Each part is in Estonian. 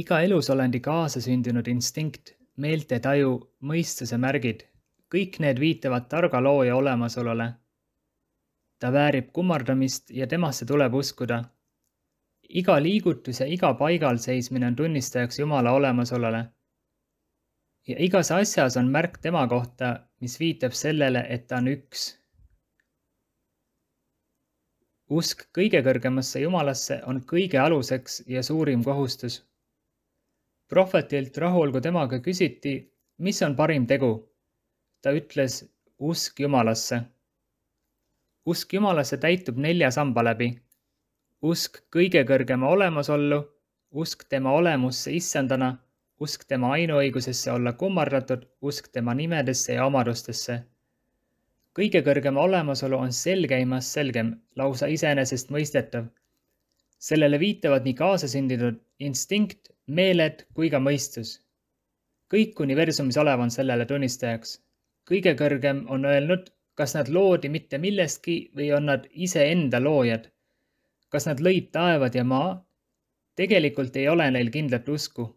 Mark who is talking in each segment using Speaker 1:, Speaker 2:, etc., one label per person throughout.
Speaker 1: iga elusolendi kaasasündinud instinkt, meelte taju, mõistuse märgid, kõik need viitavad targa looja olemasolule. ta väärib kummardamist ja temasse tuleb uskuda. iga liigutus ja iga paigal seismine on tunnistajaks Jumala olemasolule. ja igas asjas on märk tema kohta, mis viitab sellele, et ta on üks. usk kõige kõrgemasse Jumalasse on kõige aluseks ja suurim kohustus prohvetilt rahulgu temaga küsiti, mis on parim tegu. ta ütles usk Jumalasse. usk Jumalasse täitub nelja samba läbi. usk kõige kõrgema olemasollu, usk tema olemusse issandana, usk tema ainuõigusesse olla kummardatud, usk tema nimedesse ja omadustesse. kõige kõrgema olemasolu on selgeimast selgem, lausa iseenesestmõistetav. sellele viitavad nii kaasasündinud instinkt meeled kui ka mõistus. kõik universumis olev on sellele tunnistajaks. kõige kõrgem on öelnud, kas nad loodi mitte millestki või on nad iseenda loojad. kas nad lõid taevad ja maa? tegelikult ei ole neil kindlat usku.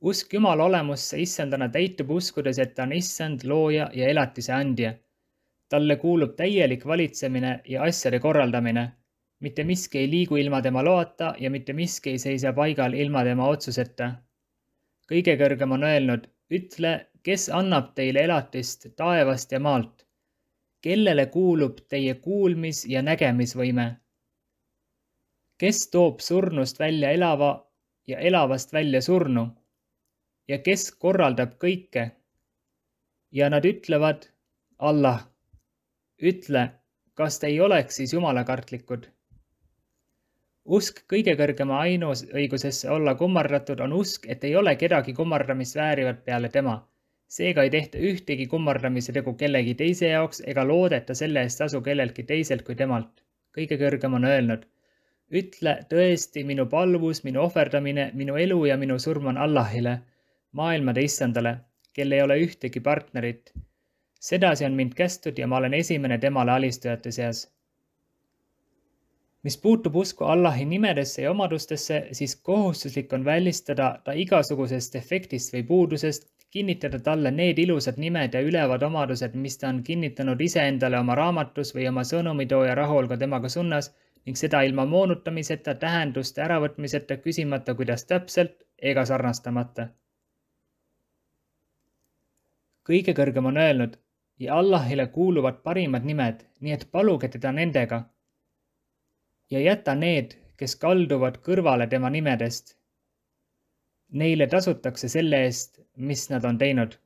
Speaker 1: usk Jumala olemusse issandana täitub uskudes, et ta on issand, looja ja elatise andja. talle kuulub täielik valitsemine ja asjade korraldamine mitte miski ei liigu ilma tema loata ja mitte miski ei seisa paigal ilma tema otsuseta. kõige kõrgem on öelnud, ütle, kes annab teile elatist taevast ja maalt? kellele kuulub teie kuulmis- ja nägemisvõime? kes toob surnust välja elava ja elavast välja surnu? ja kes korraldab kõike? ja nad ütlevad, Allah, ütle, kas te ei oleks siis jumalakartlikud? usk kõige kõrgema ainuõigusesse olla kummardatud on usk, et ei ole kedagi kummardamist väärivat peale tema. seega ei tehta ühtegi kummardamise tegu kellegi teise jaoks ega loodeta selle eest tasu kelleltki teiselt kui temalt. kõige kõrgem on öelnud. ütle tõesti, minu palvus, minu ohverdamine, minu elu ja minu surm on Allahile, maailmade issandale, kel ei ole ühtegi partnerit. sedasi on mind kästud ja ma olen esimene temale alistajate seas mis puutub usku Allahi nimedesse ja omadustesse, siis kohustuslik on välistada ta igasugusest defektist või puudusest, kinnitada talle need ilusad nimed ja ülevad omadused, mis ta on kinnitanud iseendale oma raamatus või oma sõnumitooja rahul ka temaga sunnas ning seda ilma moonutamiseta, tähenduste äravõtmiseta, küsimata, kuidas täpselt ega sarnastamata. kõige kõrgem on öelnud ja Allahile kuuluvad parimad nimed, nii et paluge teda nendega ja jäta need, kes kalduvad kõrvale tema nimedest. Neile tasutakse selle eest, mis nad on teinud